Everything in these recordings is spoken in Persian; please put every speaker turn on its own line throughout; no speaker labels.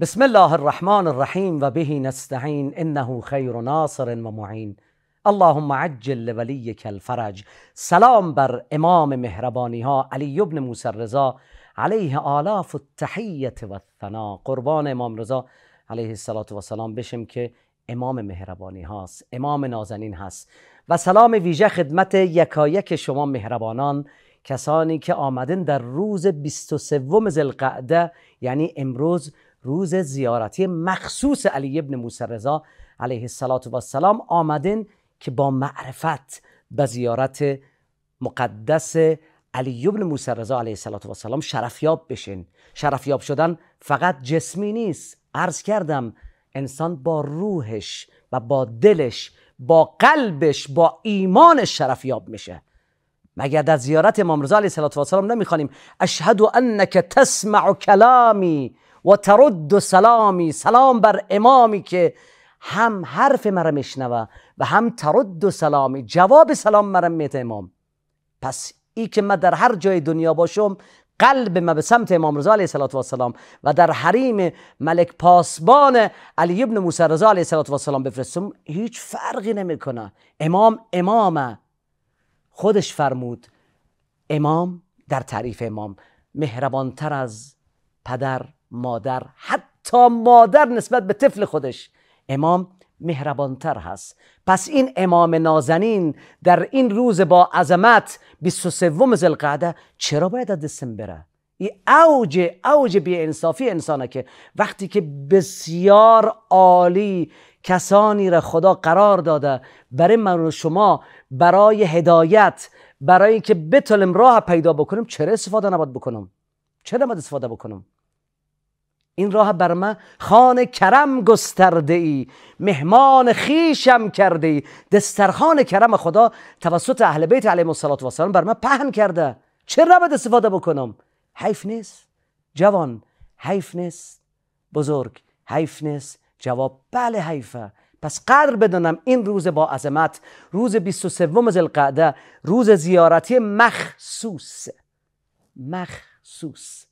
بسم الله الرحمن الرحیم وبه نستعین انه خیر ناصر و اللهم عجل ولی الفرج سلام بر امام مهربانی ها علی ابن موسی رضا علیه آلاف التحیه و الثنا قربان امام رضا علیه السلام و سلام که امام مهربانی هاست امام نازنین هست و سلام ویژه خدمت یکایک شما مهربانان کسانی که آمدن در روز 23 ذوالقعده یعنی امروز روز زیارتی مخصوص علی ابن موسی رضا علیه السلام آمدن که با معرفت به زیارت مقدس علی ابن موسی رضا علیه السلام شرفیاب بشین شرفیاب شدن فقط جسمی نیست عرض کردم انسان با روحش و با دلش با قلبش با ایمانش شرفیاب میشه مگر در زیارت امام رضا علیه السلام نمیخوانیم اشهد انک تسمع کلامی و ترد و سلامی سلام بر امامی که هم حرف مرا میشنوه و هم ترد و سلامی جواب سلام مرا میت امام پس ای که من در هر جای دنیا باشم قلب من به سمت امام رضا علیه السلام و سلام و در حریم ملک پاسبان علی ابن موسی رضا علیه السلام و سلام بفرستم هیچ فرقی نمیکنه امام امامه خودش فرمود امام در تعریف امام مهربانتر از پدر مادر حتی مادر نسبت به طفل خودش امام مهربانتر هست پس این امام نازنین در این روز با عظمت 23 زلقعده چرا باید از دستم بره این اوج اوج بی انصافی انسانه که وقتی که بسیار عالی کسانی را خدا قرار داده برای من و شما برای هدایت برای که بتونیم راه پیدا بکنم چرا استفاده نباید بکنم چرا نباید استفاده بکنم این راه بر من خان کرم گسترده ای مهمان خیشم کرده ای دسترخان کرم خدا توسط اهل بیت علیه الصلاه و سلام بر من پهن کرده چه ربد استفاده بکنم حیف نیست جوان حیف نیست بزرگ حیف نیست جواب بله حیفه پس قدر بدانم این روز با عظمت روز 23 ذوالقعده روز زیارتی مخصوص مخصوص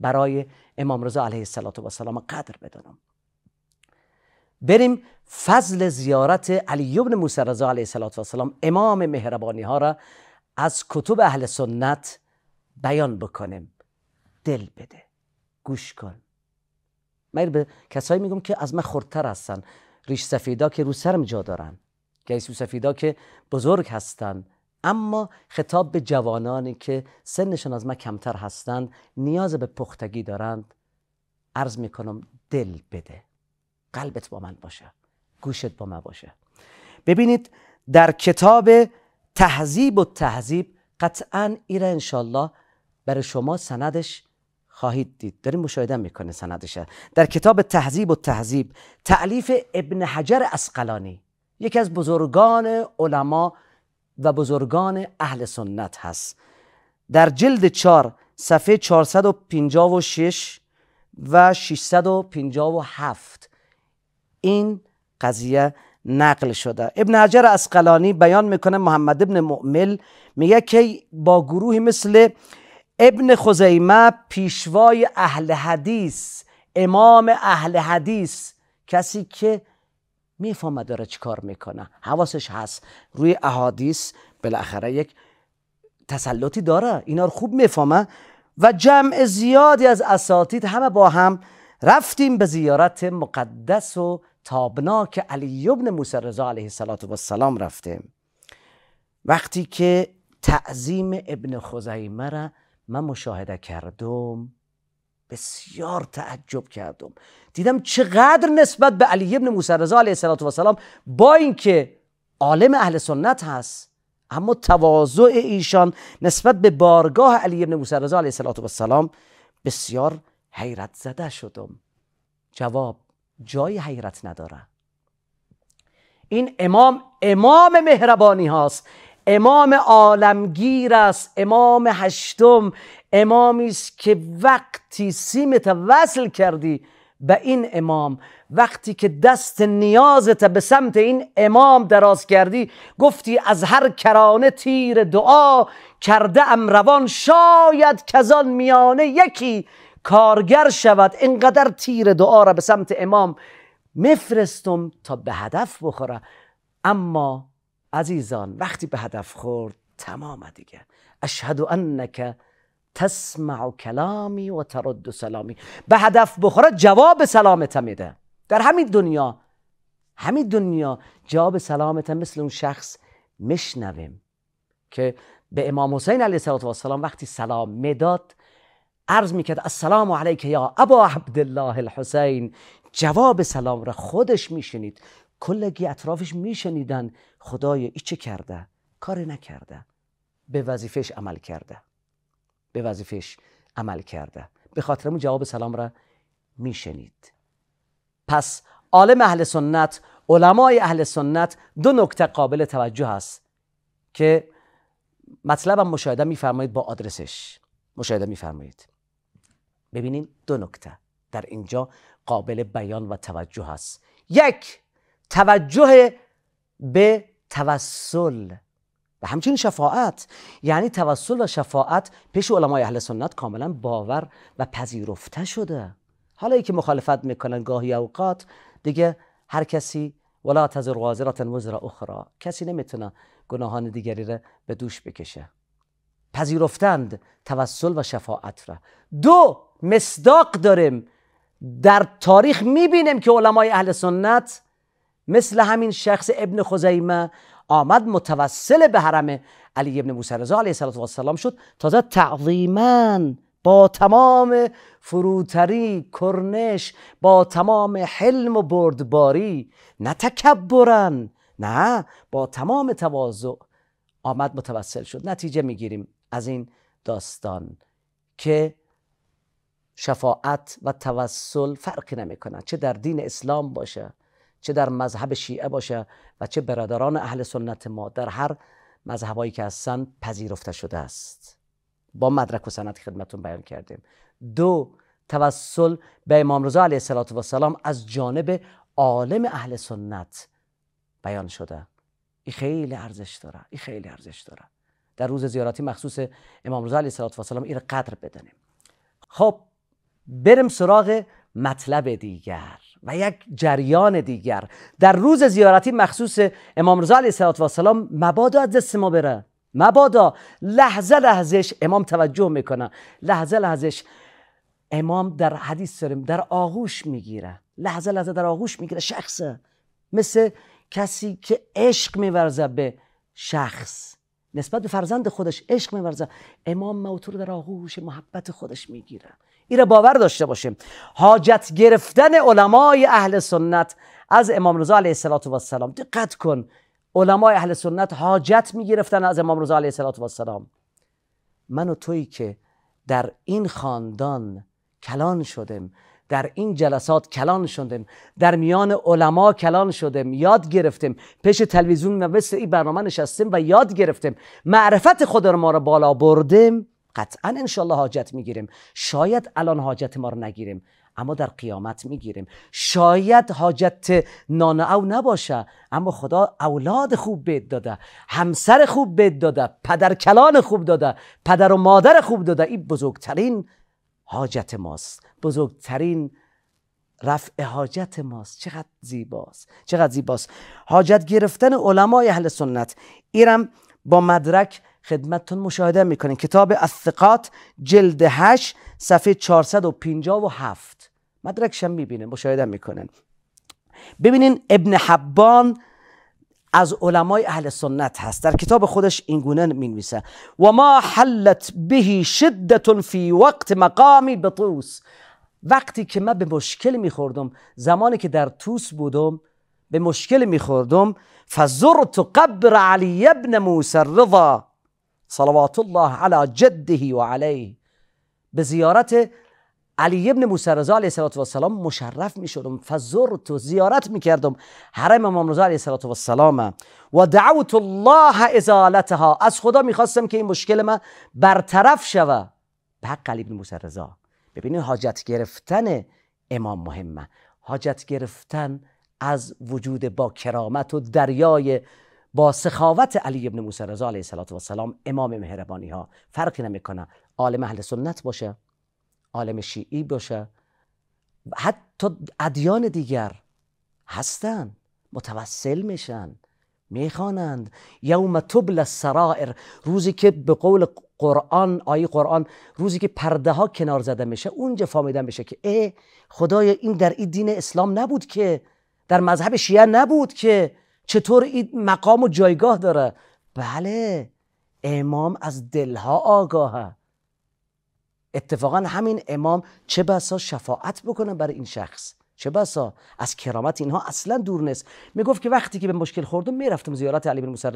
برای امام رضا علیه السلام قدر بدانم بریم فضل زیارت علی ابن موسی رضا علیه السلام امام مهربانی ها را از کتب اهل سنت بیان بکنیم دل بده گوش کن من به کسایی میگم که از من خردتر هستن ریش سفیدا که رو سرم جا دارن گیسو یعنی سفیدا که بزرگ هستن اما خطاب به جوانانی که سنشان از ما کمتر هستند نیاز به پختگی دارند عرض میکنم دل بده قلبت با من باشه گوشت با من باشه ببینید در کتاب تهذیب و تهذیب قطعا ایره انشالله برای شما سندش خواهید دید داریم مشاهده میکنه سندش. در کتاب تهذیب و تهذیب تعلیف ابن حجر اسقلانی یکی از بزرگان علما و بزرگان اهل سنت هست در جلد چار صفحه 456 و 657 این قضیه نقل شده ابن حجر اسقلانی بیان میکنه محمد ابن مؤمل میگه که با گروهی مثل ابن خزیمه پیشوای اهل حدیث امام اهل حدیث کسی که میفهمه داره کار میکنه حواسش هست روی احادیث بالاخره یک تسلطی داره اینا رو خوب میفهمه و جمع زیادی از اساتید همه با هم رفتیم به زیارت مقدس و تابناک علی ابن موسی رضا علیه السلام رفتیم وقتی که تعظیم ابن خزیمه را من مشاهده کردم بسیار تعجب کردم دیدم چقدر نسبت به علی ابن موسی رضا علیه السلام با اینکه عالم اهل سنت هست اما تواضع ایشان نسبت به بارگاه علی ابن موسی رضا علیه السلام بسیار حیرت زده شدم جواب جای حیرت نداره این امام امام مهربانی هاست امام عالمگیر است امام هشتم امامی است که وقتی سیمت وصل کردی به این امام وقتی که دست نیازت به سمت این امام دراز کردی گفتی از هر کرانه تیر دعا کرده ام روان شاید کزان میانه یکی کارگر شود اینقدر تیر دعا را به سمت امام میفرستم تا به هدف بخوره اما عزیزان وقتی به هدف خورد تمام دیگه اشهد انک تسمع کلامی و ترد سلامی به هدف بخوره جواب سلامت میده در همین دنیا همین دنیا جواب سلامت مثل اون شخص میشنویم که به امام حسین علیه السلام وقتی سلام میداد عرض میکرد السلام علیک یا ابا عبدالله الحسین جواب سلام را خودش میشنید کلگی اطرافش میشنیدن خدای ای چه کرده کار نکرده به وظیفش عمل کرده به وظیفش عمل کرده به خاطر جواب سلام را میشنید پس عالم اهل سنت علمای اهل سنت دو نکته قابل توجه است که مطلبم مشاهده میفرمایید با آدرسش مشاهده میفرمایید ببینید دو نکته در اینجا قابل بیان و توجه است یک توجه به توسل و همچنین شفاعت یعنی توسل و شفاعت پیش علمای اهل سنت کاملا باور و پذیرفته شده حالا ای که مخالفت میکنن گاهی اوقات دیگه هر کسی ولا تزر وازرة وزر اخرى کسی نمیتونه گناهان دیگری را به دوش بکشه پذیرفتند توسل و شفاعت را دو مصداق داریم در تاریخ میبینیم که علمای اهل سنت مثل همین شخص ابن خزیمه آمد متوسل به حرم علی ابن موسی رضا علیه السلام شد تازه تعظیما با تمام فروتری کرنش با تمام حلم و بردباری نه تکبرن نه با تمام تواضع آمد متوسل شد نتیجه میگیریم از این داستان که شفاعت و توسل فرقی نمیکنه چه در دین اسلام باشه چه در مذهب شیعه باشه و چه برادران اهل سنت ما در هر مذهبایی که هستن پذیرفته شده است با مدرک و سند خدمتون بیان کردیم دو توسل به امام رضا علیه السلام از جانب عالم اهل سنت بیان شده این خیلی ارزش داره این خیلی ارزش داره در روز زیارتی مخصوص امام رضا علیه السلام این قدر بدنیم خب بریم سراغ مطلب دیگر و یک جریان دیگر در روز زیارتی مخصوص امام رضا علیه السلام مبادا از دست ما بره مبادا لحظه لحظش امام توجه میکنه لحظه لحظش امام در حدیث داریم در آغوش میگیره لحظه لحظه در آغوش میگیره شخصه مثل کسی که عشق میورزه به شخص نسبت به فرزند خودش عشق میورزه امام موتور در آغوش محبت خودش میگیره این را باور داشته باشیم حاجت گرفتن علمای اهل سنت از امام رضا علیه السلام دقت کن علمای اهل سنت حاجت می گرفتن از امام رضا علیه السلام من و تویی که در این خاندان کلان شدیم، در این جلسات کلان شدیم، در میان علما کلان شدیم، یاد گرفتیم. پیش تلویزیون و مثل این برنامه نشستیم و یاد گرفتیم. معرفت خود رو ما رو بالا بردیم، قطعا انشالله حاجت میگیریم شاید الان حاجت ما رو نگیریم اما در قیامت میگیریم شاید حاجت نان او نباشه اما خدا اولاد خوب بد داده همسر خوب بد داده پدر کلان خوب داده پدر و مادر خوب داده این بزرگترین حاجت ماست بزرگترین رفع حاجت ماست چقدر زیباست چقدر زیباست حاجت گرفتن علمای اهل سنت ایرم با مدرک خدمتتون مشاهده میکنین کتاب اثقات جلد 8 صفحه 457 مدرکش هم میبینه مشاهده میکنن ببینین ابن حبان از علمای اهل سنت هست در کتاب خودش اینگونه می و ما حلت بهی شدت فی وقت مقامی بطوس وقتی که من به مشکل میخوردم زمانی که در توس بودم به مشکل میخوردم فزرت قبر علی ابن موسی الرضا صلوات الله علی جده و علیه به زیارت علی ابن موسی رضا علیه السلام مشرف میشدم شدم فزرت زیارت میکردم حرم امام رضا علیه و السلام و دعوت الله ازالتها از خدا میخواستم که این مشکل من برطرف شوه به حق علی ابن موسی رضا ببینید حاجت گرفتن امام مهمه حاجت گرفتن از وجود با کرامت و دریای با سخاوت علی ابن موسی رضا علیه السلام امام مهربانی ها فرقی نمیکنه عالم اهل سنت باشه عالم شیعی باشه حتی ادیان دیگر هستن متوسل میشن میخوانند یوم تبل سرائر روزی که به قول قرآن آیه قرآن روزی که پرده ها کنار زده میشه اونجا فامیدن میشه که ای خدای این در این دین اسلام نبود که در مذهب شیعه نبود که چطور این مقام و جایگاه داره بله امام از دلها آگاهه اتفاقا همین امام چه بسا شفاعت بکنه برای این شخص چه بسا از کرامت اینها اصلا دور نیست میگفت که وقتی که به مشکل خوردم میرفتم زیارت علی بن موسی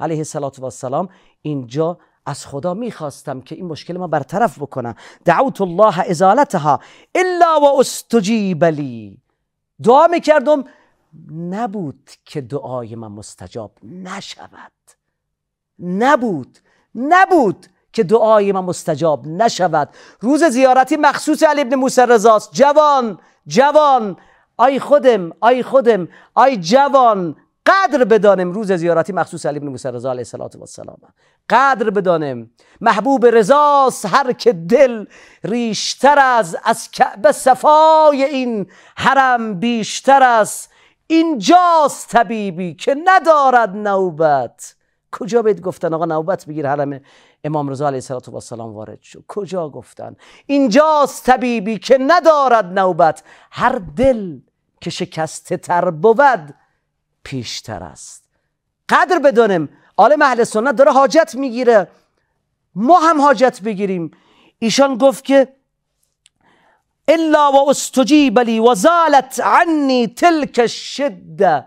علیه السلام اینجا از خدا میخواستم که این مشکل ما برطرف بکنه دعوت الله ازالتها الا و استجیب لی دعا میکردم نبود که دعای من مستجاب نشود نبود نبود که دعای من مستجاب نشود روز زیارتی مخصوص علی ابن موسی است. جوان جوان آی خودم آی خودم آی جوان قدر بدانم روز زیارتی مخصوص علی بن موسی رضا علیه السلام قدر بدانم محبوب رضاست هر که دل ریشتر از از کعبه صفای این حرم بیشتر است اینجاست طبیبی که ندارد نوبت کجا بهت گفتن آقا نوبت بگیر حرم امام رضا علیه السلام وارد شد کجا گفتن اینجاست طبیبی که ندارد نوبت هر دل که شکسته تر بود پیشتر است قدر بدانم عالم اهل سنت داره حاجت میگیره ما هم حاجت بگیریم ایشان گفت که الا و استجیب لی و زالت عنی تلک الشده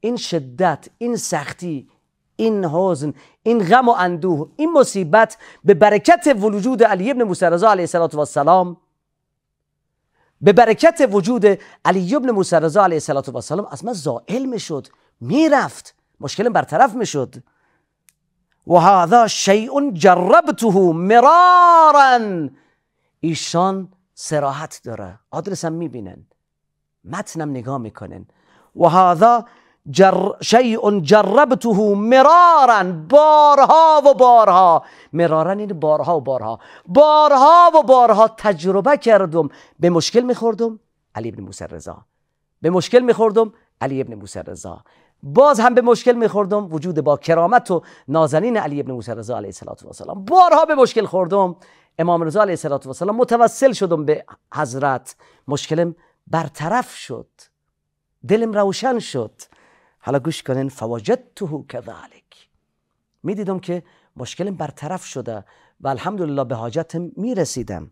این شدت این سختی این حزن این غم و اندوه این مصیبت به برکت وجود علی ابن موسی رضا علیه السلام به برکت وجود علی ابن موسی رضا علیه السلام از من زائل میشد میرفت مشکل برطرف میشد و هذا شیء جربته مرارا ایشان سراحت داره آدرسم میبینن متنم نگاه میکنن و هذا جر... شیء جربته مرارا بارها و بارها مرارا این یعنی بارها و بارها بارها و بارها تجربه کردم به مشکل میخوردم علی ابن موسی رضا به مشکل میخوردم علی ابن موسی رضا باز هم به مشکل میخوردم وجود با کرامت و نازنین علی ابن موسی رضا علیه السلام بارها به مشکل خوردم امام رضا علیه السلام متوسل شدم به حضرت مشکلم برطرف شد دلم روشن شد حالا گوش کنین فوجدته کذالک میدیدم که مشکلم برطرف شده و الحمدلله به حاجتم میرسیدم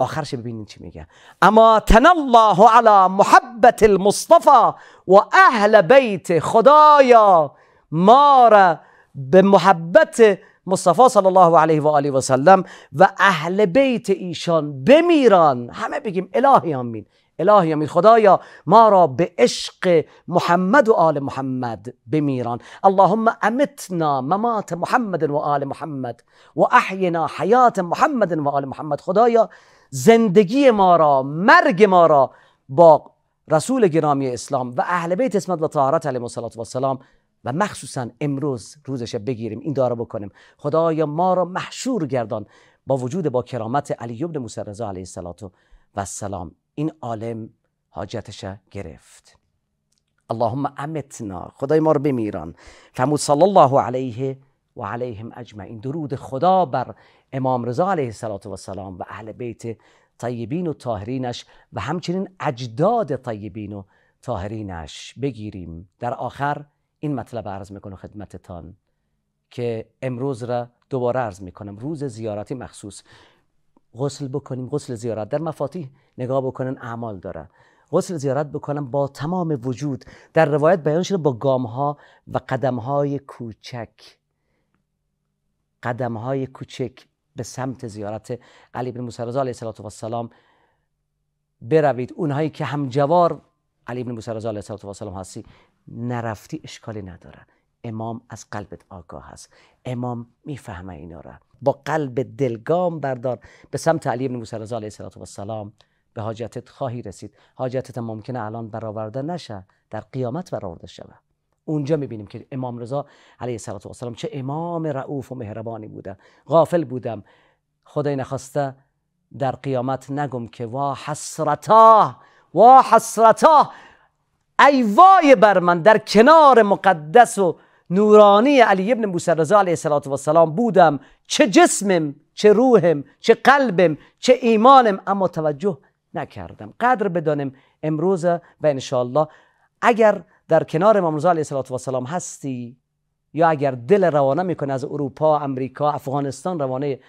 آخرش ببینین چی میگه اما تن الله علی محبت المصطفی و اهل بیت خدایا ما را به محبت مصطفی صلی الله علیه و آله و سلم و اهل بیت ایشان بمیران همه بگیم الهی آمین الهی آمین خدایا ما را به عشق محمد و آل محمد بمیران اللهم امتنا ممات محمد و آل محمد و احینا حیات محمد و آل محمد خدایا زندگی ما را مرگ ما را با رسول گرامی اسلام و اهل بیت اسمت و طهارت علیه و سلام و مخصوصا امروز روزش بگیریم این داره بکنیم خدایا ما را محشور گردان با وجود با کرامت علی ابن موسی رضا علیه السلام این عالم حاجتش گرفت اللهم امتنا خدای ما رو بمیران فرمود صلی الله علیه و علیهم اجمعین درود خدا بر امام رضا علیه السلام و اهل بیت طیبین و طاهرینش و همچنین اجداد طیبین و طاهرینش بگیریم در آخر این مطلب عرض میکنم خدمتتان که امروز را دوباره عرض میکنم روز زیارتی مخصوص غسل بکنیم غسل زیارت در مفاتیح نگاه بکنن اعمال داره غسل زیارت بکنم با تمام وجود در روایت بیان شده با گام ها و قدم های کوچک قدم های کوچک به سمت زیارت علی بن موسی رضا علیه السلام بروید اونهایی که همجوار علی بن موسی رضا علیه السلام هستی نرفتی اشکالی نداره امام از قلبت آگاه هست امام میفهمه اینا را با قلب دلگام بردار به سمت علی بن موسی رضا علیه السلام به حاجتت خواهی رسید حاجتت ممکنه الان برآورده نشه در قیامت برآورده شود اونجا میبینیم که امام رضا علیه السلام چه امام رعوف و مهربانی بوده غافل بودم خدای نخواسته در قیامت نگم که وا حسرتا وا حسرتا ای وای بر من در کنار مقدس و نورانی علی ابن موسی رضا علیه السلام بودم چه جسمم چه روحم چه قلبم چه ایمانم اما توجه نکردم قدر بدانم امروز و انشاءالله اگر در کنار امام رضا علیه السلام هستی یا اگر دل روانه میکنه از اروپا، امریکا، افغانستان روانه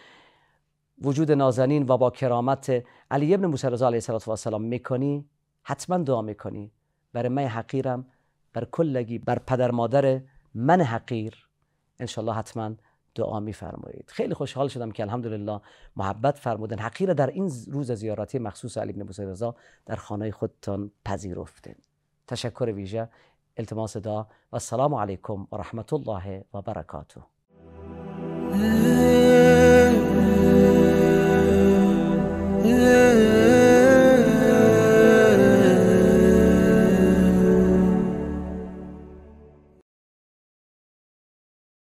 وجود نازنین و با کرامت علی ابن موسی رضا علیه السلام میکنی حتما دعا میکنی برای من حقیرم بر کلگی بر پدر مادر من حقیر انشالله حتما دعا میفرمایید خیلی خوشحال شدم که الحمدلله محبت فرمودن حقیر در این روز زیارتی مخصوص علی ابن موسی در خانه خودتان پذیرفته. تشکر ویژه التماس دا والسلام عليكم ورحمة الله وبركاته